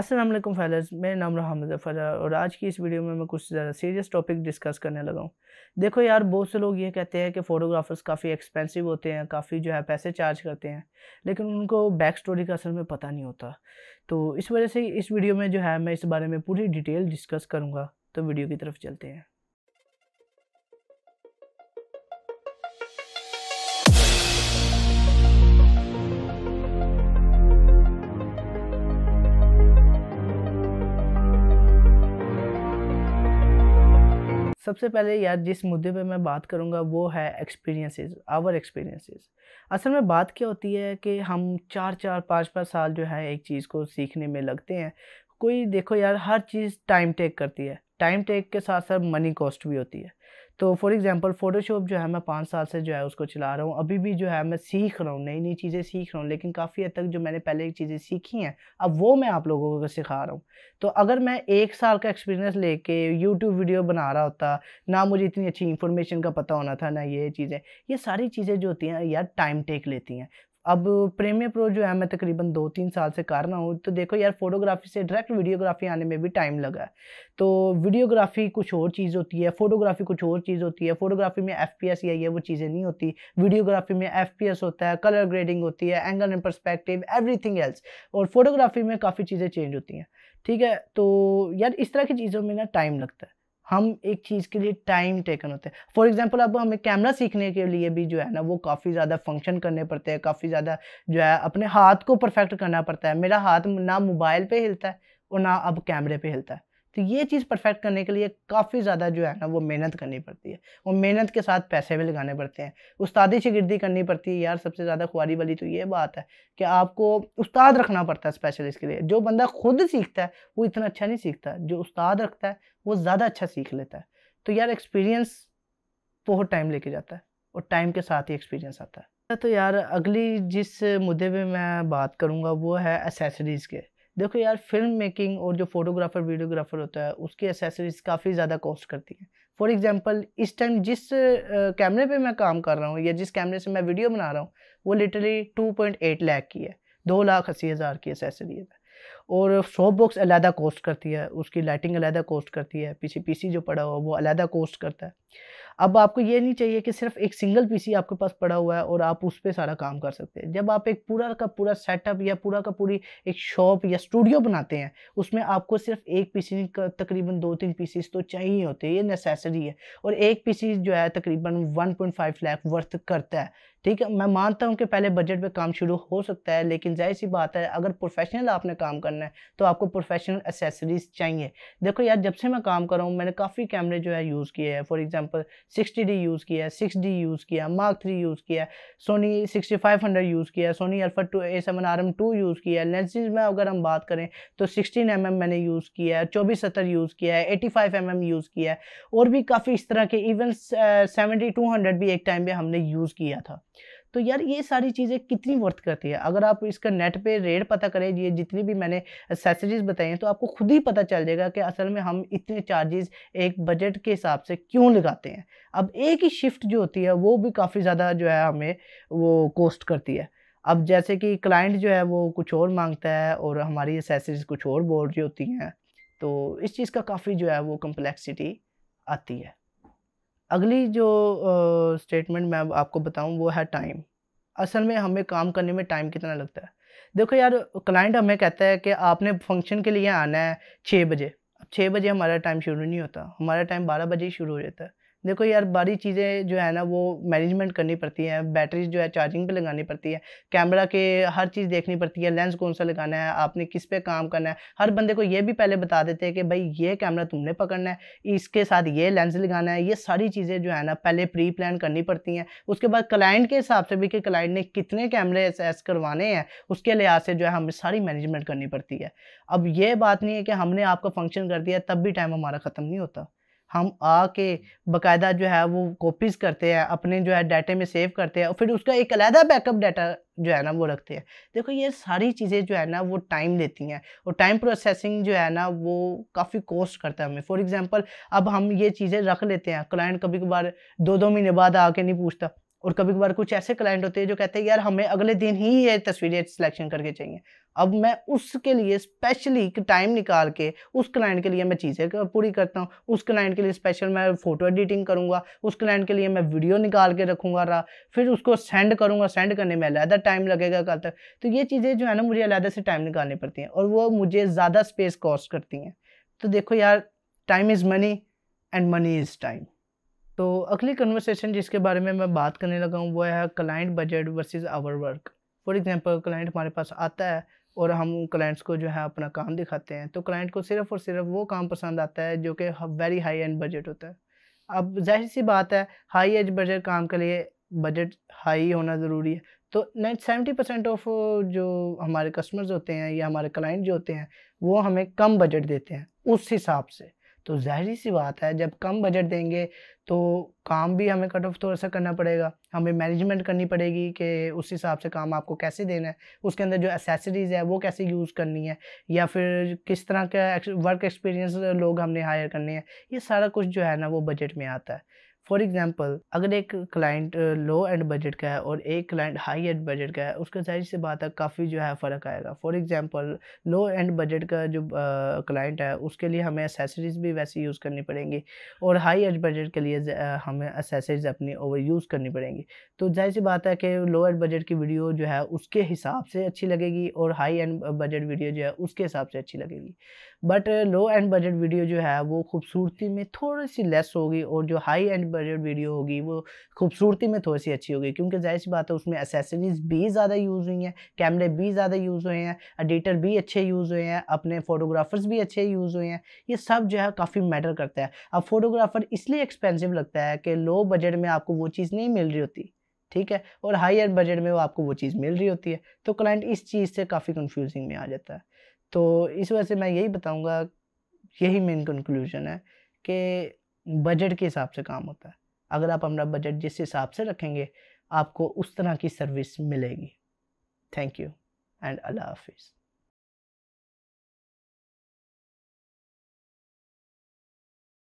असलम फ़ैलर्स मेरा नाम रहा मुजफ़र और आज की इस वीडियो में मैं कुछ ज़्यादा सीरियस टॉपिक डिस्कस करने लगा हूँ देखो यार बहुत से लोग ये कहते हैं कि फ़ोटोग्राफ़र्स काफ़ी एक्सपेंसिव होते हैं काफ़ी जो है पैसे चार्ज करते हैं लेकिन उनको बैक स्टोरी का असल में पता नहीं होता तो इस वजह से इस वीडियो में जो है मैं इस बारे में पूरी डिटेल डिस्कस करूँगा तो वीडियो की तरफ चलते हैं सबसे पहले यार जिस मुद्दे पे मैं बात करूँगा वो है एक्सपीरियंसेस आवर एक्सपीरियंसेस असल में बात क्या होती है कि हम चार चार पाँच पाँच साल जो है एक चीज़ को सीखने में लगते हैं कोई देखो यार हर चीज़ टाइम टेक करती है टाइम टेक के साथ साथ मनी कॉस्ट भी होती है तो फॉर एग्जांपल फ़ोटोशॉप जो है मैं पाँच साल से जो है उसको चला रहा हूँ अभी भी जो है मैं सीख रहा हूँ नई नई चीज़ें सीख रहा हूँ लेकिन काफ़ी हद तक जो मैंने पहले चीज़ें सीखी हैं अब वो मैं आप लोगों को सिखा रहा हूँ तो अगर मैं एक साल का एक्सपीरियंस लेके यूट्यूब वीडियो बना रहा होता ना मुझे इतनी अच्छी इन्फॉर्मेशन का पता होना था ना ये चीज़ें ये सारी चीज़ें जो होती हैं यार टाइम टेक लेती हैं अब प्रेमियर प्रो जो है मैं तकरीबन दो तीन साल से कर रहा हूँ तो देखो यार फोटोग्राफी से डायरेक्ट वीडियोग्राफी आने में भी टाइम लगा है तो वीडियोग्राफी कुछ और चीज़ होती है फोटोग्राफी कुछ और चीज़ होती है फोटोग्राफी में एफ पी एस या ये वो चीज़ें नहीं होती वीडियोग्राफी में एफ पी एस होता है कलर ग्रेडिंग होती है angle and perspective everything else और फोटोग्राफी में काफ़ी चीज़ें चेंज होती हैं ठीक है तो यार इस तरह की चीज़ों में ना टाइम लगता है हम एक चीज़ के लिए टाइम टेकन होते हैं फॉर एग्जाम्पल अब हमें कैमरा सीखने के लिए भी जो है ना वो काफ़ी ज़्यादा फंक्शन करने पड़ते हैं काफ़ी ज़्यादा जो है अपने हाथ को परफेक्ट करना पड़ता है मेरा हाथ ना मोबाइल पे हिलता है और ना अब कैमरे पे हिलता है तो ये चीज़ परफेक्ट करने के लिए काफ़ी ज़्यादा जो है ना वो मेहनत करनी पड़ती है और मेहनत के साथ पैसे भी लगाने पड़ते हैं उस्तादी शिगिरदी करनी पड़ती है यार सबसे ज़्यादा खुआरी वाली तो ये बात है कि आपको उस्ताद रखना पड़ता है स्पेशलिस्ट के लिए जो बंदा खुद सीखता है वो इतना अच्छा नहीं सीखता जो उस्ताद रखता है वो ज़्यादा अच्छा सीख लेता है तो यार एक्सपीरियंस बहुत टाइम लेके जाता है और टाइम के साथ ही एक्सपीरियंस आता है तो यार अगली जिस मुद्दे पर मैं बात करूँगा वो है एसेसरीज़ के देखो यार फिल्म मेकिंग और जो फोटोग्राफर वीडियोग्राफर होता है उसकी एसेसरीज काफ़ी ज़्यादा कॉस्ट करती है फॉर एग्जाम्पल इस टाइम जिस कैमरे पे मैं काम कर रहा हूँ या जिस कैमरे से मैं वीडियो बना रहा हूँ वो literally two point eight lakh की है दो लाख अस्सी हज़ार की एसेसरी है और सॉप बॉक्स अलहदा कॉस्ट करती है उसकी लाइटिंग अलहदा कॉस्ट करती है पीछे पीसी जो पड़ा हुआ वो अलहदा कॉस्ट करता है अब आपको ये नहीं चाहिए कि सिर्फ एक सिंगल पीसी आपके पास पड़ा हुआ है और आप उस पर सारा काम कर सकते हैं जब आप एक पूरा का पूरा सेटअप या पूरा का पूरी एक शॉप या स्टूडियो बनाते हैं उसमें आपको सिर्फ एक पीसी का तकरीबन दो तीन पीसीस तो चाहिए होते हैं ये नेसेसरी है और एक पीसी जो है तकरीबन वन पॉइंट वर्थ करता है ठीक है मैं मानता हूँ कि पहले बजट पे काम शुरू हो सकता है लेकिन जाहिर सी बात है अगर प्रोफेशनल आपने काम करना है तो आपको प्रोफेशनल एसेसरीज चाहिए देखो यार जब से मैं काम कर रहा हूँ मैंने काफ़ी कैमरे जो है यूज़ किए हैं फॉर एग्जांपल 60D यूज़ किया है सिक्स यूज़ किया मार्क थ्री यूज़ किया सोनी सिक्सटी यूज़ किया Sony alpha two A seven M two use किया है लेंसेज में अगर हम बात करें तो सिक्सटीन एम mm मैंने यूज़ किया है चौबीस सत्तर यूज़ किया है एटी फाइव mm यूज़ किया है और भी काफ़ी इस तरह के इवन सेवेंटी टू हंड्रेड भी एक टाइम पर हमने यूज़ किया था तो यार ये सारी चीज़ें कितनी वर्थ करती है अगर आप इसका नेट पे रेट पता करें ये जितनी भी मैंने एसेसरीज बताई हैं तो आपको खुद ही पता चल जाएगा कि असल में हम इतने चार्जेस एक बजट के हिसाब से क्यों लगाते हैं अब एक ही शिफ्ट जो होती है वो भी काफ़ी ज़्यादा जो है हमें वो कोस्ट करती है अब जैसे कि क्लाइंट जो है वो कुछ और मांगता है और हमारी एसेसरीज कुछ और बोर्ड जो होती हैं तो इस चीज़ का काफ़ी जो है वो कम्प्लेक्सिटी आती है अगली जो स्टेटमेंट मैं आपको बताऊँ वो है टाइम असल में हमें काम करने में टाइम कितना लगता है देखो यार क्लाइंट हमें कहता है कि आपने फंक्शन के लिए आना है छः बजे अब छः बजे हमारा टाइम शुरू नहीं होता हमारा टाइम बारह बजे ही शुरू हो जाता है देखो यार बड़ी चीज़ें जो है ना वो मैनेजमेंट करनी पड़ती है बैटरी जो है चार्जिंग पे लगानी पड़ती है कैमरा के हर चीज़ देखनी पड़ती है लेंस कौन सा लगाना है आपने किस पे काम करना है हर बंदे को ये भी पहले बता देते हैं कि भाई ये कैमरा तुमने पकड़ना है इसके साथ ये लेंस लगाना है ये सारी चीज़ें जो है ना पहले प्री प्लान करनी पड़ती हैं उसके बाद क्लाइंट के हिसाब से भी कि क्लाइंट ने कितने कैमरे एस करवाने हैं उसके लिहाज से जो है हमें सारी मैनेजमेंट करनी पड़ती है अब ये बात नहीं है कि हमने आपका फंक्शन कर दिया तब भी टाइम हमारा ख़त्म नहीं होता हम आके बाकायदा जो है वो कॉपीज़ करते हैं अपने जो है डाटे में सेव करते हैं और फिर उसका एक अलहदा बैकअप डाटा जो है ना वो रखते हैं देखो ये सारी चीज़ें जो है ना वो टाइम लेती हैं और टाइम प्रोसेसिंग जो है ना वो काफ़ी कॉस्ट करता है हमें फॉर एग्ज़ाम्पल अब हम ये चीज़ें रख लेते हैं क्लाइंट कभी कभार दो दो महीने बाद आके नहीं पूछता और कभी कभार कुछ ऐसे क्लाइंट होते हैं जो कहते हैं यार हमें अगले दिन ही ये तस्वीरें सिलेक्शन करके चाहिए अब मैं उसके लिए स्पेशली एक टाइम निकाल के उस क्लाइंट के लिए मैं चीज़ें पूरी करता हूँ उस क्लाइंट के लिए स्पेशल मैं फ़ोटो एडिटिंग करूँगा उस क्लाइंट के लिए मैं वीडियो निकाल के रखूँगा रहा फिर उसको सेंड करूँगा सेंड करने में अलहदा टाइम लगेगा कल तक तो ये चीज़ें जो है ना मुझे अलहदा से टाइम निकालनी पड़ती हैं और वो मुझे ज़्यादा स्पेस कॉस्ट करती हैं तो देखो यार time is money and money is time तो अगली कन्वर्सेशन जिसके बारे में मैं बात करने लगा हूँ वो है client budget versus our work for example client हमारे पास आता है और हम क्लाइंट्स को जो है अपना काम दिखाते हैं तो क्लाइंट को सिर्फ और सिर्फ वो काम पसंद आता है जो कि वेरी हाई एंड बजट होता है अब जाहिर सी बात है हाई एज बजट काम के लिए बजट हाई होना ज़रूरी है तो नाइन सेवेंटी परसेंट ऑफ जो हमारे कस्टमर्स होते हैं या हमारे क्लाइंट जो होते हैं वो हमें कम बजट देते हैं उस हिसाब से तो जाहिर सी बात है जब कम बजट देंगे तो काम भी हमें कट ऑफ थोड़ा सा करना पड़ेगा हमें मैनेजमेंट करनी पड़ेगी कि उस हिसाब से काम आपको कैसे देना है उसके अंदर जो एसेसरीज़ है वो कैसे यूज़ करनी है या फिर किस तरह का वर्क एक्सपीरियंस लोग हमने हायर करने हैं ये सारा कुछ जो है ना वो बजट में आता है फॉर एग्जांपल अगर एक क्लाइंट लो एंड बजट का है और एक क्लाइंट हाई एंड बजट का है उसका साइज से बात है काफ़ी जो है फ़र्क आएगा for example low end budget का जो क्लाइंट है उसके लिए हमें असेसरीज़ भी वैसे यूज़ करनी पड़ेंगी और हाई एंड बजट के लिए हमें असेसरीज़ अपनी ओवर यूज़ करनी पड़ेंगी तो जाहिर सी बात है कि लो एंड बजट की वीडियो जो है उसके हिसाब से अच्छी लगेगी और हाई एंड बजट वीडियो जो है उसके हिसाब से अच्छी लगेगी but low end budget video जो है वो खूबसूरती में थोड़ी सी लेस होगी और जो हाई एंड बजट वीडियो होगी वो खूबसूरती में थोड़ी सी अच्छी होगी क्योंकि जाहिर सी बात है उसमें एसेसरीज भी ज़्यादा यूज़ हुई हैं कैमरे भी ज़्यादा यूज़ हुए हैं एडिटर भी अच्छे यूज़ हुए हैं अपने फोटोग्राफर्स भी अच्छे यूज़ हुए हैं ये सब जो है काफ़ी मैटर करता है अब फोटोग्राफर इसलिए एक्सपेंसिव लगता है कि लो बजट में आपको वो चीज़ नहीं मिल रही होती ठीक है और हायर बजट में वो आपको वो चीज़ मिल रही होती है तो क्लाइंट इस चीज़ से काफ़ी कंफ्यूजिंग में आ जाता है तो इस वजह से मैं यही बताऊँगा यही मेन कंक्लूजन है कि बजट के हिसाब से काम होता है अगर आप अपना बजट जिस हिसाब से रखेंगे आपको उस तरह की सर्विस मिलेगी थैंक यू एंड अल्लाह हाफिज़